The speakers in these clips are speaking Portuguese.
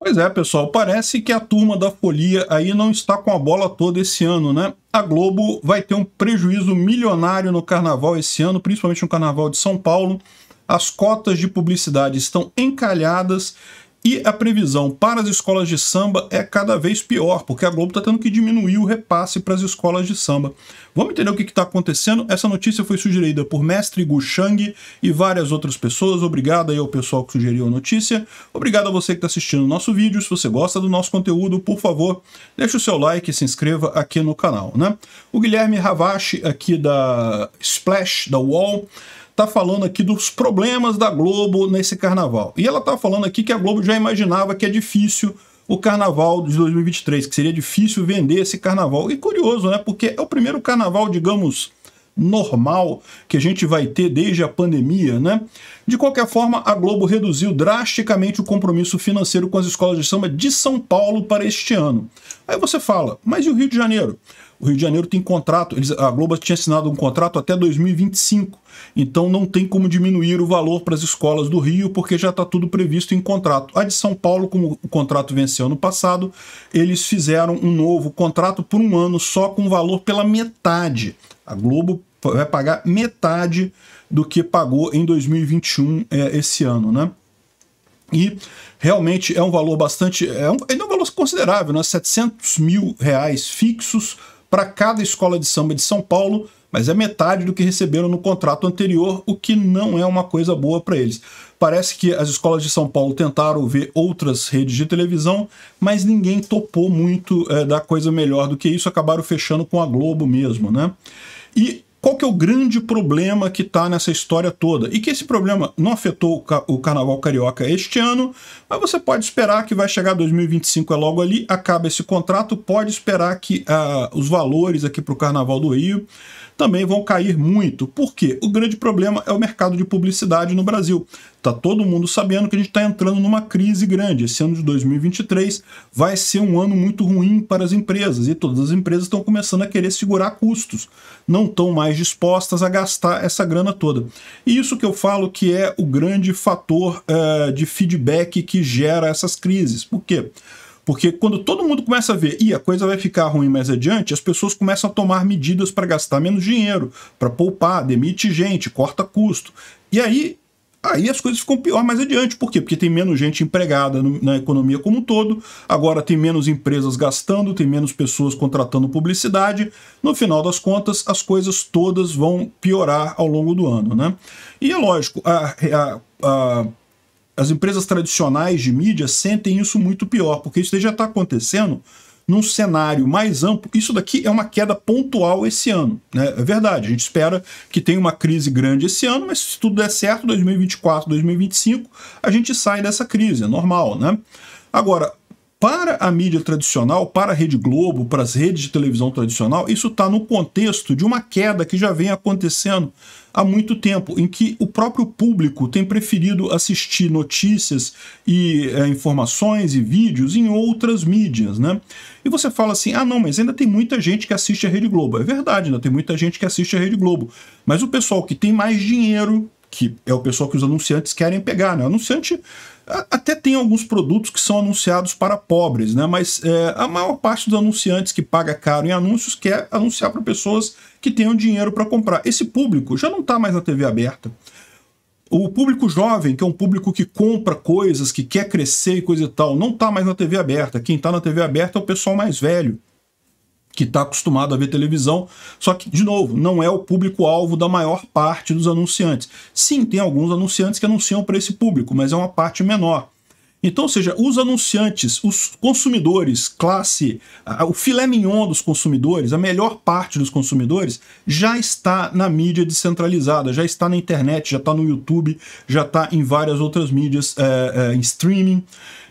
Pois é, pessoal, parece que a turma da Folia aí não está com a bola toda esse ano, né? A Globo vai ter um prejuízo milionário no carnaval esse ano, principalmente no carnaval de São Paulo. As cotas de publicidade estão encalhadas e a previsão para as escolas de samba é cada vez pior, porque a Globo está tendo que diminuir o repasse para as escolas de samba. Vamos entender o que está acontecendo? Essa notícia foi sugerida por mestre Gu Shang e várias outras pessoas. Obrigado aí ao pessoal que sugeriu a notícia. Obrigado a você que está assistindo o nosso vídeo. Se você gosta do nosso conteúdo, por favor, deixe o seu like e se inscreva aqui no canal. Né? O Guilherme Ravache, aqui da Splash, da UOL, tá falando aqui dos problemas da Globo nesse carnaval. E ela tá falando aqui que a Globo já imaginava que é difícil o carnaval de 2023, que seria difícil vender esse carnaval. E curioso, né? Porque é o primeiro carnaval, digamos, normal que a gente vai ter desde a pandemia, né? De qualquer forma, a Globo reduziu drasticamente o compromisso financeiro com as escolas de samba de São Paulo para este ano. Aí você fala, mas e o Rio de Janeiro? O Rio de Janeiro tem contrato, eles, a Globo tinha assinado um contrato até 2025. Então não tem como diminuir o valor para as escolas do Rio, porque já está tudo previsto em contrato. A de São Paulo, como o contrato venceu ano passado, eles fizeram um novo contrato por um ano só com valor pela metade. A Globo vai pagar metade do que pagou em 2021 é, eh, esse ano, né? E realmente é um valor bastante. É um, é um valor considerável, né? 700 mil reais fixos para cada escola de samba de São Paulo, mas é metade do que receberam no contrato anterior, o que não é uma coisa boa para eles. Parece que as escolas de São Paulo tentaram ver outras redes de televisão, mas ninguém topou muito é, eh, da coisa melhor do que isso, acabaram fechando com a Globo mesmo, né? E qual que é o grande problema que está nessa história toda? E que esse problema não afetou o Carnaval Carioca este ano, mas você pode esperar que vai chegar 2025, é logo ali, acaba esse contrato, pode esperar que ah, os valores aqui para o Carnaval do Rio também vão cair muito. Por quê? O grande problema é o mercado de publicidade no Brasil. Tá todo mundo sabendo que a gente está entrando numa crise grande. Esse ano de 2023 vai ser um ano muito ruim para as empresas e todas as empresas estão começando a querer segurar custos, não estão mais dispostas a gastar essa grana toda. E isso que eu falo que é o grande fator uh, de feedback que gera essas crises. Por quê? Porque quando todo mundo começa a ver, e a coisa vai ficar ruim mais adiante, as pessoas começam a tomar medidas para gastar menos dinheiro, para poupar, demite gente, corta custo. E aí Aí as coisas ficam pior mais adiante. Por quê? Porque tem menos gente empregada no, na economia como um todo, agora tem menos empresas gastando, tem menos pessoas contratando publicidade. No final das contas, as coisas todas vão piorar ao longo do ano. Né? E é lógico, a, a, a, as empresas tradicionais de mídia sentem isso muito pior, porque isso já está acontecendo num cenário mais amplo, isso daqui é uma queda pontual esse ano. Né? É verdade, a gente espera que tenha uma crise grande esse ano, mas se tudo der certo, 2024, 2025, a gente sai dessa crise, é normal, né? Agora, para a mídia tradicional, para a Rede Globo, para as redes de televisão tradicional, isso está no contexto de uma queda que já vem acontecendo há muito tempo, em que o próprio público tem preferido assistir notícias e é, informações e vídeos em outras mídias, né? E você fala assim, ah não, mas ainda tem muita gente que assiste a Rede Globo. É verdade, ainda tem muita gente que assiste a Rede Globo. Mas o pessoal que tem mais dinheiro, que é o pessoal que os anunciantes querem pegar. Né? O anunciante até tem alguns produtos que são anunciados para pobres, né? mas é, a maior parte dos anunciantes que paga caro em anúncios quer anunciar para pessoas que tenham dinheiro para comprar. Esse público já não está mais na TV aberta. O público jovem, que é um público que compra coisas, que quer crescer e coisa e tal, não está mais na TV aberta. Quem está na TV aberta é o pessoal mais velho que está acostumado a ver televisão. Só que, de novo, não é o público-alvo da maior parte dos anunciantes. Sim, tem alguns anunciantes que anunciam para esse público, mas é uma parte menor. Então, ou seja, os anunciantes, os consumidores, classe, o filé mignon dos consumidores, a melhor parte dos consumidores, já está na mídia descentralizada, já está na internet, já está no YouTube, já está em várias outras mídias, é, é, em streaming,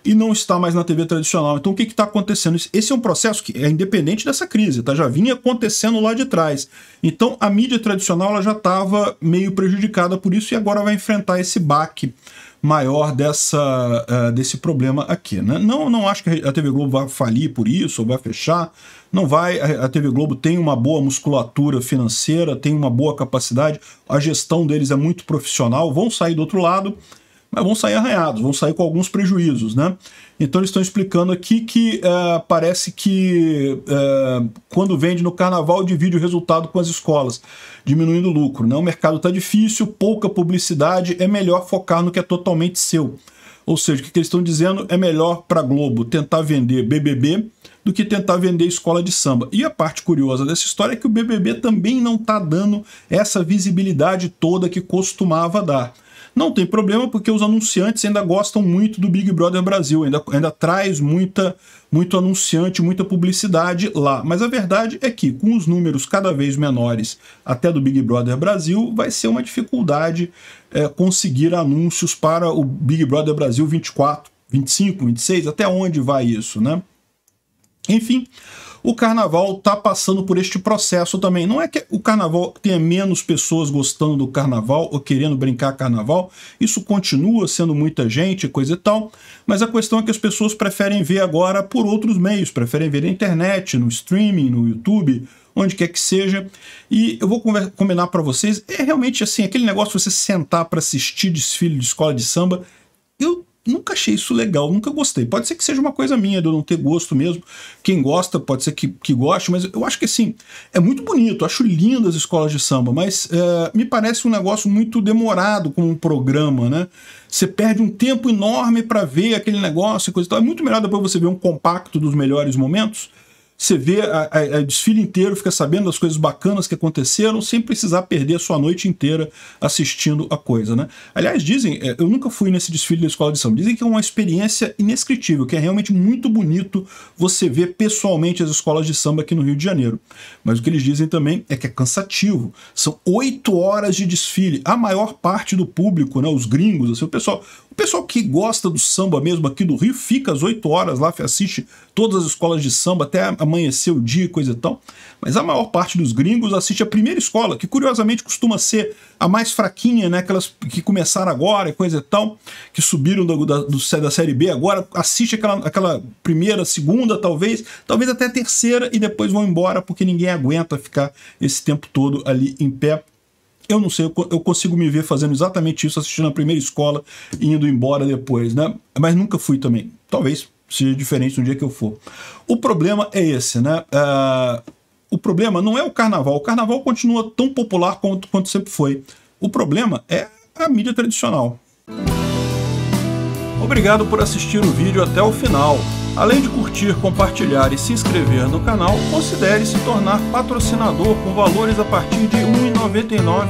e não está mais na TV tradicional. Então, o que está acontecendo? Esse é um processo que é independente dessa crise, tá? já vinha acontecendo lá de trás. Então, a mídia tradicional já estava meio prejudicada por isso e agora vai enfrentar esse baque maior dessa, uh, desse problema aqui. Né? Não, não acho que a TV Globo vai falir por isso ou vai fechar. Não vai. A TV Globo tem uma boa musculatura financeira, tem uma boa capacidade, a gestão deles é muito profissional, vão sair do outro lado mas vão sair arranhados, vão sair com alguns prejuízos, né? Então eles estão explicando aqui que é, parece que é, quando vende no carnaval divide o resultado com as escolas, diminuindo o lucro. Né? O mercado está difícil, pouca publicidade, é melhor focar no que é totalmente seu. Ou seja, o que eles estão dizendo é melhor para Globo tentar vender BBB do que tentar vender escola de samba. E a parte curiosa dessa história é que o BBB também não está dando essa visibilidade toda que costumava dar. Não tem problema, porque os anunciantes ainda gostam muito do Big Brother Brasil, ainda, ainda traz muita, muito anunciante, muita publicidade lá. Mas a verdade é que, com os números cada vez menores até do Big Brother Brasil, vai ser uma dificuldade é, conseguir anúncios para o Big Brother Brasil 24, 25, 26, até onde vai isso, né? Enfim, o carnaval está passando por este processo também. Não é que o carnaval tenha menos pessoas gostando do carnaval ou querendo brincar carnaval. Isso continua sendo muita gente, coisa e tal. Mas a questão é que as pessoas preferem ver agora por outros meios, preferem ver na internet, no streaming, no YouTube, onde quer que seja. E eu vou combinar para vocês, é realmente assim, aquele negócio de você sentar para assistir desfile de escola de samba. Eu nunca achei isso legal, nunca gostei. Pode ser que seja uma coisa minha, de eu não ter gosto mesmo. Quem gosta pode ser que, que goste, mas eu acho que assim, é muito bonito, acho lindo as escolas de samba, mas é, me parece um negócio muito demorado como um programa, né? Você perde um tempo enorme para ver aquele negócio e coisa e tal. É muito melhor depois você ver um compacto dos melhores momentos. Você vê a, a, a, desfile inteiro, fica sabendo das coisas bacanas que aconteceram, sem precisar perder a sua noite inteira assistindo a coisa, né? Aliás, dizem, é, eu nunca fui nesse desfile da Escola de Samba, dizem que é uma experiência inescritível, que é realmente muito bonito você ver pessoalmente as escolas de samba aqui no Rio de Janeiro. Mas o que eles dizem também é que é cansativo. São oito horas de desfile. A maior parte do público, né, os gringos, assim, o pessoal, o pessoal que gosta do samba mesmo aqui do Rio, fica às oito horas lá, assiste todas as escolas de samba até a amanhecer o dia e coisa e tal. Mas a maior parte dos gringos assiste a primeira escola, que curiosamente costuma ser a mais fraquinha, né? Aquelas que começaram agora e coisa e tal, que subiram do, da, do, da Série B agora, assiste aquela, aquela primeira, segunda, talvez, talvez até a terceira, e depois vão embora, porque ninguém aguenta ficar esse tempo todo ali em pé. Eu não sei, eu consigo me ver fazendo exatamente isso, assistindo a primeira escola e indo embora depois, né? Mas nunca fui também. Talvez seja é diferente no dia que eu for. O problema é esse, né? Uh, o problema não é o carnaval. O carnaval continua tão popular quanto, quanto sempre foi. O problema é a mídia tradicional. Obrigado por assistir o vídeo até o final. Além de curtir, compartilhar e se inscrever no canal, considere se tornar patrocinador com valores a partir de R$ 1,99